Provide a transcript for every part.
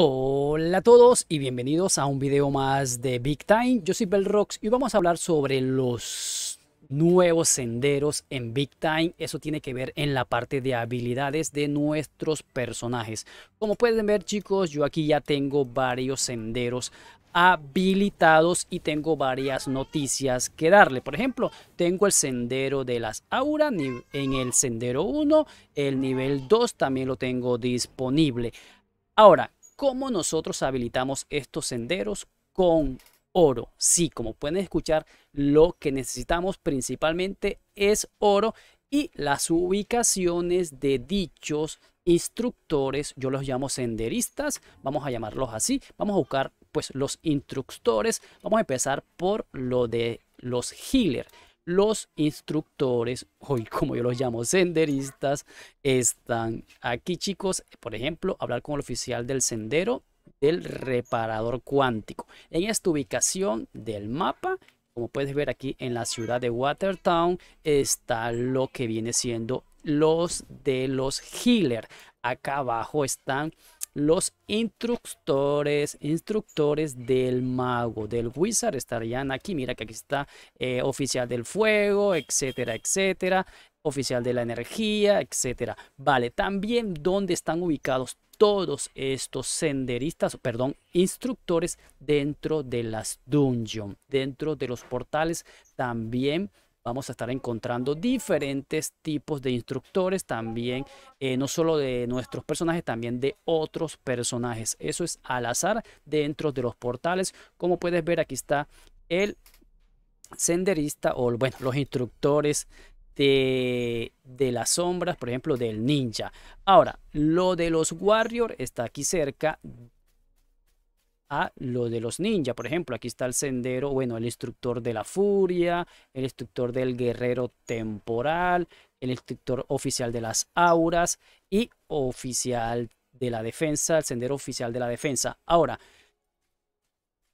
Hola a todos y bienvenidos a un video más de Big Time. Yo soy Rocks y vamos a hablar sobre los nuevos senderos en Big Time. Eso tiene que ver en la parte de habilidades de nuestros personajes. Como pueden ver chicos, yo aquí ya tengo varios senderos habilitados y tengo varias noticias que darle. Por ejemplo, tengo el sendero de las auras en el sendero 1, el nivel 2 también lo tengo disponible. Ahora, cómo nosotros habilitamos estos senderos con oro. Sí, como pueden escuchar, lo que necesitamos principalmente es oro y las ubicaciones de dichos instructores, yo los llamo senderistas, vamos a llamarlos así, vamos a buscar pues los instructores, vamos a empezar por lo de los healers los instructores, hoy como yo los llamo, senderistas, están aquí, chicos. Por ejemplo, hablar con el oficial del sendero del reparador cuántico. En esta ubicación del mapa, como puedes ver aquí en la ciudad de Watertown, está lo que viene siendo los de los healers. Acá abajo están los instructores, instructores del mago, del wizard estarían aquí. Mira que aquí está eh, oficial del fuego, etcétera, etcétera. Oficial de la energía, etcétera. Vale, también dónde están ubicados todos estos senderistas, perdón, instructores dentro de las dungeons, dentro de los portales también vamos a estar encontrando diferentes tipos de instructores también, eh, no solo de nuestros personajes, también de otros personajes. Eso es al azar dentro de los portales. Como puedes ver, aquí está el senderista o bueno, los instructores de, de, las sombras, por ejemplo, del ninja. Ahora, lo de los warriors está aquí cerca a lo de los ninja. Por ejemplo, aquí está el sendero, bueno, el instructor de la furia, el instructor del guerrero temporal, el instructor oficial de las auras y oficial de la defensa, el sendero oficial de la defensa. Ahora,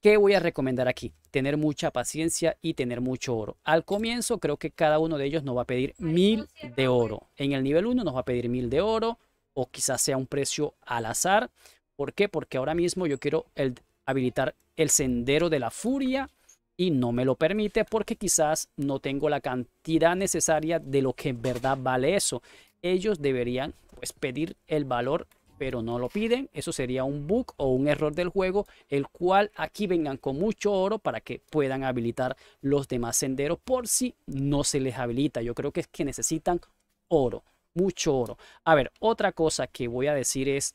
¿Qué voy a recomendar aquí? Tener mucha paciencia y tener mucho oro. Al comienzo creo que cada uno de ellos nos va a pedir mil de oro. En el nivel 1 nos va a pedir mil de oro o quizás sea un precio al azar. ¿Por qué? Porque ahora mismo yo quiero el habilitar el sendero de la furia y no me lo permite porque quizás no tengo la cantidad necesaria de lo que en verdad vale eso. Ellos deberían pues pedir el valor pero no lo piden. Eso sería un bug o un error del juego, el cual aquí vengan con mucho oro para que puedan habilitar los demás senderos por si no se les habilita. Yo creo que es que necesitan oro, mucho oro. A ver, otra cosa que voy a decir es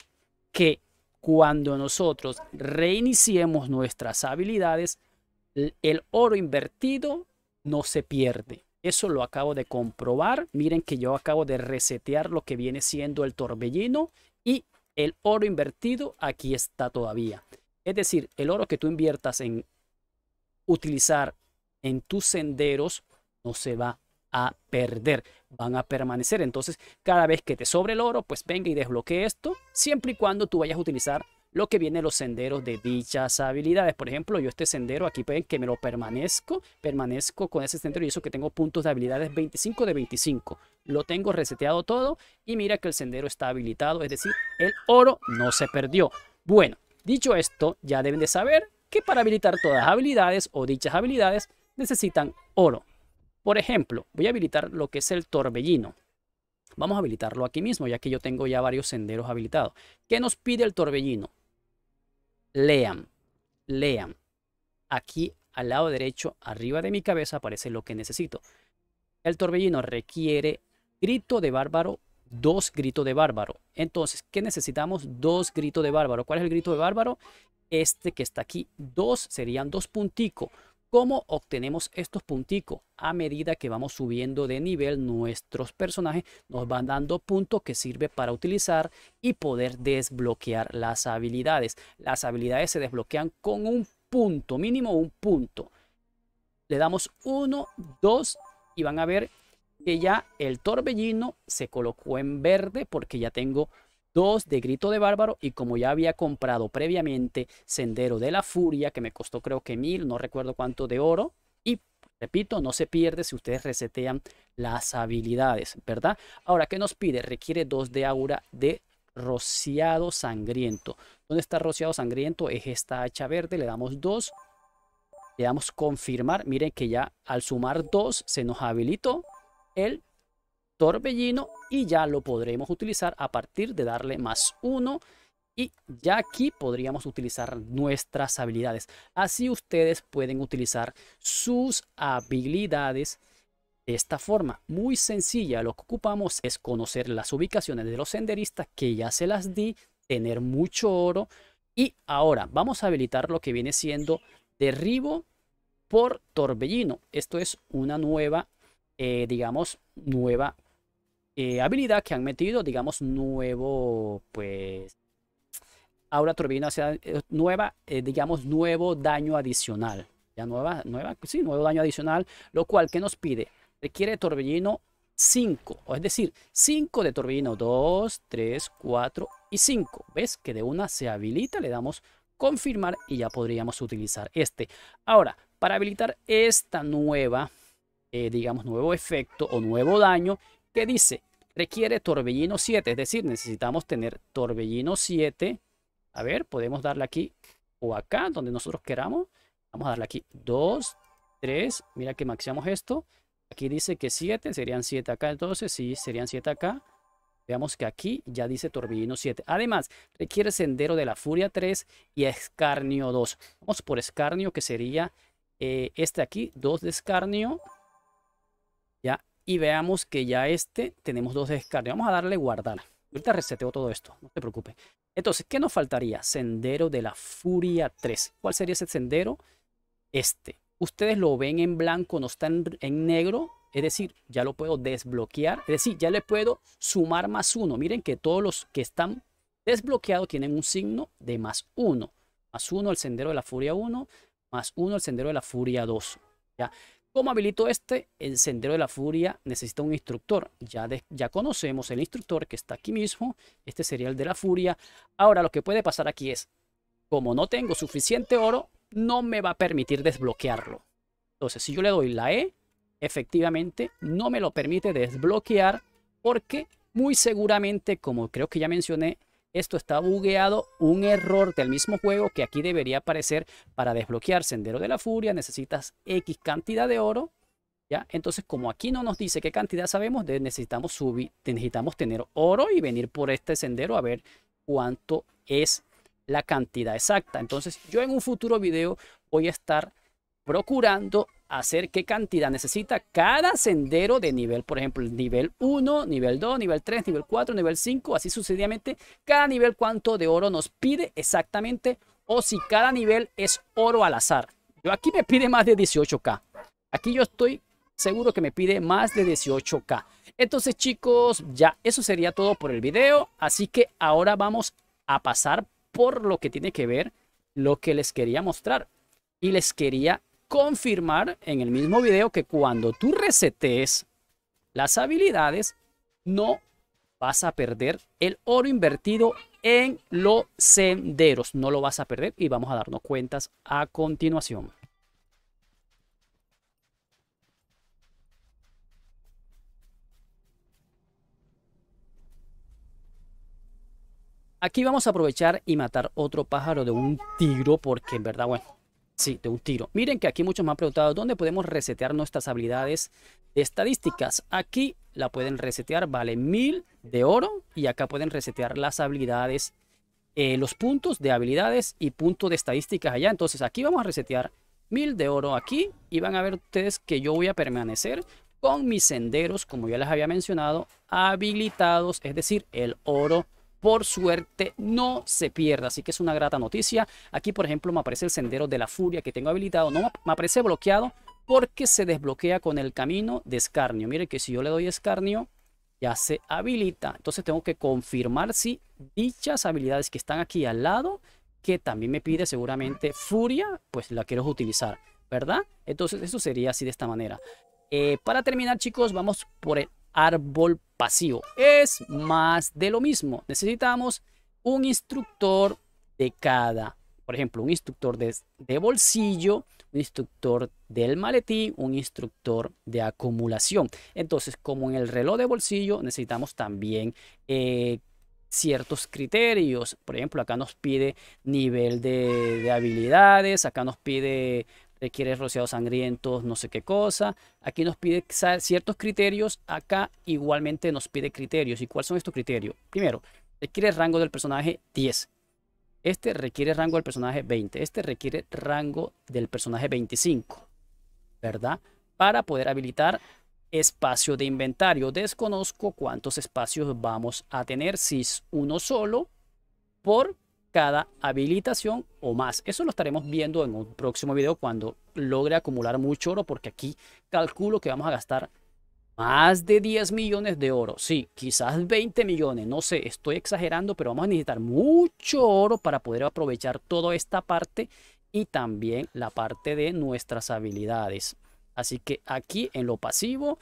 que cuando nosotros reiniciemos nuestras habilidades, el oro invertido no se pierde. Eso lo acabo de comprobar. Miren que yo acabo de resetear lo que viene siendo el torbellino y el oro invertido aquí está todavía. Es decir, el oro que tú inviertas en utilizar en tus senderos no se va a perder, van a permanecer. Entonces, cada vez que te sobre el oro, pues venga y desbloquee esto, siempre y cuando tú vayas a utilizar lo que viene los senderos de dichas habilidades. Por ejemplo, yo este sendero aquí pueden que me lo permanezco, permanezco con ese sendero y eso que tengo puntos de habilidades 25 de 25. Lo tengo reseteado todo y mira que el sendero está habilitado, es decir, el oro no se perdió. Bueno, dicho esto, ya deben de saber que para habilitar todas habilidades o dichas habilidades necesitan oro. Por ejemplo, voy a habilitar lo que es el torbellino. Vamos a habilitarlo aquí mismo, ya que yo tengo ya varios senderos habilitados. ¿Qué nos pide el torbellino? Lean, lean. Aquí al lado derecho, arriba de mi cabeza, aparece lo que necesito. El torbellino requiere grito de bárbaro, dos gritos de bárbaro. Entonces, ¿qué necesitamos? Dos gritos de bárbaro. ¿Cuál es el grito de bárbaro? Este que está aquí, dos serían dos punticos. ¿Cómo obtenemos estos punticos? A medida que vamos subiendo de nivel, nuestros personajes nos van dando puntos que sirve para utilizar y poder desbloquear las habilidades. Las habilidades se desbloquean con un punto, mínimo un punto. Le damos uno, dos y van a ver que ya el torbellino se colocó en verde porque ya tengo dos de Grito de Bárbaro y como ya había comprado previamente Sendero de la Furia, que me costó creo que mil, no recuerdo cuánto de oro. Y repito, no se pierde si ustedes resetean las habilidades, ¿verdad? Ahora, ¿qué nos pide? Requiere dos de aura de rociado sangriento. ¿Dónde está rociado sangriento? Es esta hacha verde, le damos dos. Le damos confirmar, miren que ya al sumar dos se nos habilitó el torbellino y ya lo podremos utilizar a partir de darle más uno y ya aquí podríamos utilizar nuestras habilidades. Así ustedes pueden utilizar sus habilidades de esta forma. Muy sencilla, lo que ocupamos es conocer las ubicaciones de los senderistas que ya se las di, tener mucho oro. Y ahora vamos a habilitar lo que viene siendo derribo por torbellino. Esto es una nueva, eh, digamos, nueva eh, habilidad que han metido, digamos, nuevo, pues, ahora Turbina, sea, eh, nueva, eh, digamos, nuevo daño adicional. Ya nueva, nueva, sí, nuevo daño adicional, lo cual, que nos pide? Requiere torbellino 5, o es decir, 5 de torbellino, 2, 3, 4 y 5. ¿Ves? Que de una se habilita, le damos confirmar y ya podríamos utilizar este. Ahora, para habilitar esta nueva, digamos, nuevo efecto o nuevo daño, que dice requiere torbellino 7, es decir, necesitamos tener torbellino 7. A ver, podemos darle aquí o acá, donde nosotros queramos. Vamos a darle aquí 2, 3, mira que maxiamos esto. Aquí dice que 7, serían 7 acá entonces, sí, serían 7 acá. Veamos que aquí ya dice Torbellino 7. Además, requiere Sendero de la Furia 3 y Escarnio 2. Vamos por Escarnio, que sería eh, este aquí, 2 de Escarnio, y veamos que ya este tenemos dos descarga. Vamos a darle guardar. Ahorita reseteo todo esto, no te preocupes. Entonces, ¿qué nos faltaría? Sendero de la Furia 3. ¿Cuál sería ese sendero? Este. Ustedes lo ven en blanco, no está en, negro. Es decir, ya lo puedo desbloquear. Es decir, ya le puedo sumar más uno. Miren que todos los que están desbloqueados tienen un signo de más uno. Más uno el sendero de la Furia 1, más uno el sendero de la Furia 2. ¿ya? ¿Cómo habilito este? El Sendero de la Furia necesita un instructor. Ya, ya conocemos el instructor que está aquí mismo. Este sería el de la Furia. Ahora lo que puede pasar aquí es, como no tengo suficiente oro, no me va a permitir desbloquearlo. Entonces, si yo le doy la E, efectivamente no me lo permite desbloquear porque muy seguramente, como creo que ya mencioné, esto está bugueado, un error del mismo juego que aquí debería aparecer para desbloquear Sendero de la Furia. Necesitas X cantidad de oro. ¿Ya? Entonces, como aquí no nos dice qué cantidad sabemos, necesitamos, subir, necesitamos tener oro y venir por este sendero a ver cuánto es la cantidad exacta. Entonces, yo en un futuro video voy a estar procurando hacer qué cantidad necesita cada sendero de nivel. Por ejemplo, nivel 1, nivel 2, nivel 3, nivel 4, nivel 5, así sucesivamente. Cada nivel cuánto de oro nos pide exactamente o si cada nivel es oro al azar. Yo aquí me pide más de 18k. Aquí yo estoy seguro que me pide más de 18k. Entonces chicos, ya eso sería todo por el video. Así que ahora vamos a pasar por lo que tiene que ver lo que les quería mostrar. Y les quería confirmar en el mismo video que cuando tú resetes las habilidades, no vas a perder el oro invertido en los senderos. No lo vas a perder y vamos a darnos cuentas a continuación. Aquí vamos a aprovechar y matar otro pájaro de un tigre, porque en verdad, bueno, Sí, de un tiro. Miren que aquí muchos me han preguntado dónde podemos resetear nuestras habilidades estadísticas. Aquí la pueden resetear, vale 1000 de oro y acá pueden resetear las habilidades, eh, los puntos de habilidades y puntos de estadísticas allá. Entonces aquí vamos a resetear 1000 de oro aquí y van a ver ustedes que yo voy a permanecer con mis senderos, como ya les había mencionado, habilitados, es decir, el oro por suerte no se pierda. Así que es una grata noticia. Aquí, por ejemplo, me aparece el sendero de la furia que tengo habilitado. No me aparece bloqueado porque se desbloquea con el camino de escarnio. Mire que si yo le doy escarnio, ya se habilita. Entonces tengo que confirmar si dichas habilidades que están aquí al lado, que también me pide seguramente furia, pues la quiero utilizar, ¿verdad? Entonces eso sería así de esta manera. Eh, para terminar, chicos, vamos por el árbol pasivo. Es más de lo mismo. Necesitamos un instructor de cada. Por ejemplo, un instructor de, bolsillo, un instructor del maletín, un instructor de acumulación. Entonces, como en el reloj de bolsillo, necesitamos también eh, ciertos criterios. Por ejemplo, acá nos pide nivel de, de, habilidades, acá nos pide requiere eh, rociados sangrientos, no sé qué cosa. Aquí nos pide ciertos criterios, acá igualmente nos pide criterios. ¿Y cuáles son estos criterios? Primero, requiere rango del personaje 10. Este requiere rango del personaje 20. Este requiere rango del personaje 25. ¿Verdad? Para poder habilitar espacio de inventario. Desconozco cuántos espacios vamos a tener, si es uno solo, por cada habilitación o más. Eso lo estaremos viendo en un próximo video cuando logre acumular mucho oro, porque aquí calculo que vamos a gastar más de 10 millones de oro. Sí, quizás 20 millones, no sé, estoy exagerando, pero vamos a necesitar mucho oro para poder aprovechar toda esta parte y también la parte de nuestras habilidades. Así que aquí en lo pasivo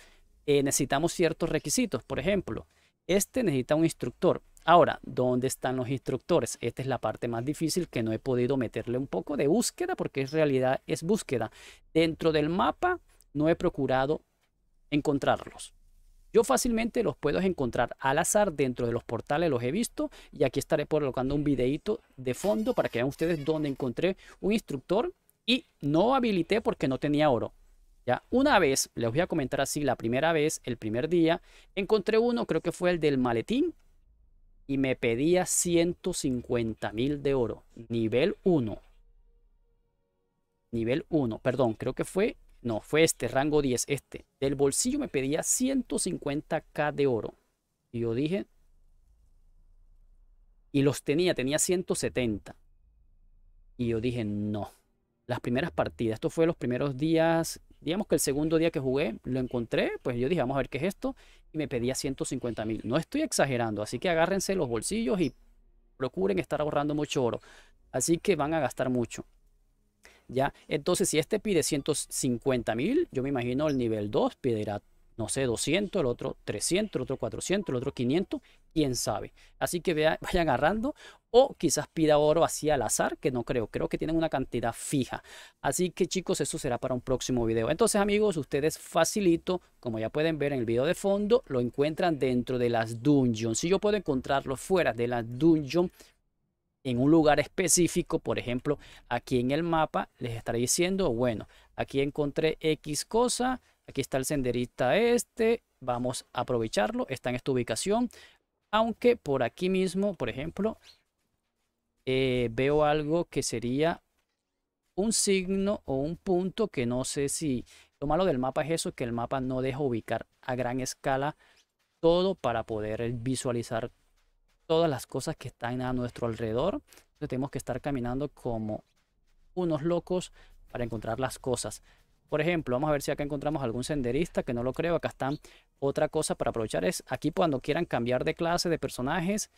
eh, necesitamos ciertos requisitos. Por ejemplo, este necesita un instructor. Ahora, ¿dónde están los instructores? Esta es la parte más difícil que no he podido meterle un poco de búsqueda porque en realidad es búsqueda. Dentro del mapa no he procurado encontrarlos. Yo fácilmente los puedo encontrar al azar dentro de los portales, los he visto y aquí estaré colocando un videito de fondo para que vean ustedes dónde encontré un instructor y no habilité porque no tenía oro. Ya una vez, les voy a comentar así, la primera vez, el primer día, encontré uno, creo que fue el del maletín, y me pedía 150 mil de oro. Nivel 1. Nivel 1, perdón, creo que fue... No, fue este, rango 10, este. Del bolsillo me pedía 150k de oro. Y yo dije... Y los tenía, tenía 170. Y yo dije, no. Las primeras partidas, esto fue los primeros días Digamos que el segundo día que jugué lo encontré, pues yo dije, vamos a ver qué es esto, y me pedía 150 mil. No estoy exagerando, así que agárrense los bolsillos y procuren estar ahorrando mucho oro. Así que van a gastar mucho. ¿Ya? Entonces, si este pide 150 mil, yo me imagino el nivel 2 pedirá no sé, 200, el otro 300, el otro 400, el otro 500, quién sabe. Así que vaya agarrando o quizás pida oro así al azar, que no creo, creo que tienen una cantidad fija. Así que chicos, eso será para un próximo video. Entonces amigos, ustedes facilito, como ya pueden ver en el video de fondo, lo encuentran dentro de las dungeons. Si yo puedo encontrarlo fuera de las dungeons, en un lugar específico, por ejemplo, aquí en el mapa les estaré diciendo, bueno, aquí encontré X cosa, Aquí está el senderista este. Vamos a aprovecharlo. Está en esta ubicación. Aunque por aquí mismo, por ejemplo, eh, veo algo que sería un signo o un punto que no sé si... Lo malo del mapa es eso, que el mapa no deja ubicar a gran escala todo para poder visualizar todas las cosas que están a nuestro alrededor. Entonces tenemos que estar caminando como unos locos para encontrar las cosas. Por ejemplo, vamos a ver si acá encontramos algún senderista, que no lo creo, acá están. Otra cosa para aprovechar es aquí cuando quieran cambiar de clase de personajes,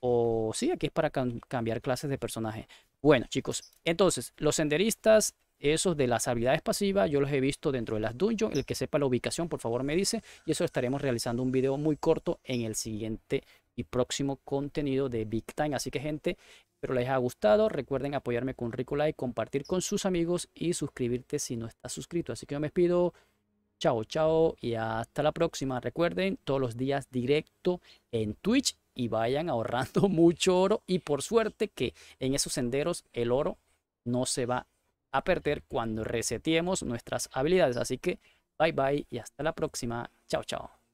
o sí, aquí es para cambiar clases de personajes. Bueno, chicos, entonces, los senderistas, esos de las habilidades pasivas, yo los he visto dentro de las dungeons. El que sepa la ubicación, por favor, me dice. Y eso estaremos realizando un video muy corto en el siguiente y próximo contenido de Big Time. Así que gente, espero les haya gustado. Recuerden apoyarme con un rico like, compartir con sus amigos y suscribirte si no estás suscrito. Así que yo me despido. Chao, chao y hasta la próxima. Recuerden, todos los días directo en Twitch y vayan ahorrando mucho oro. Y por suerte que en esos senderos el oro no se va a perder cuando reseteemos nuestras habilidades. Así que bye bye y hasta la próxima. Chao, chao.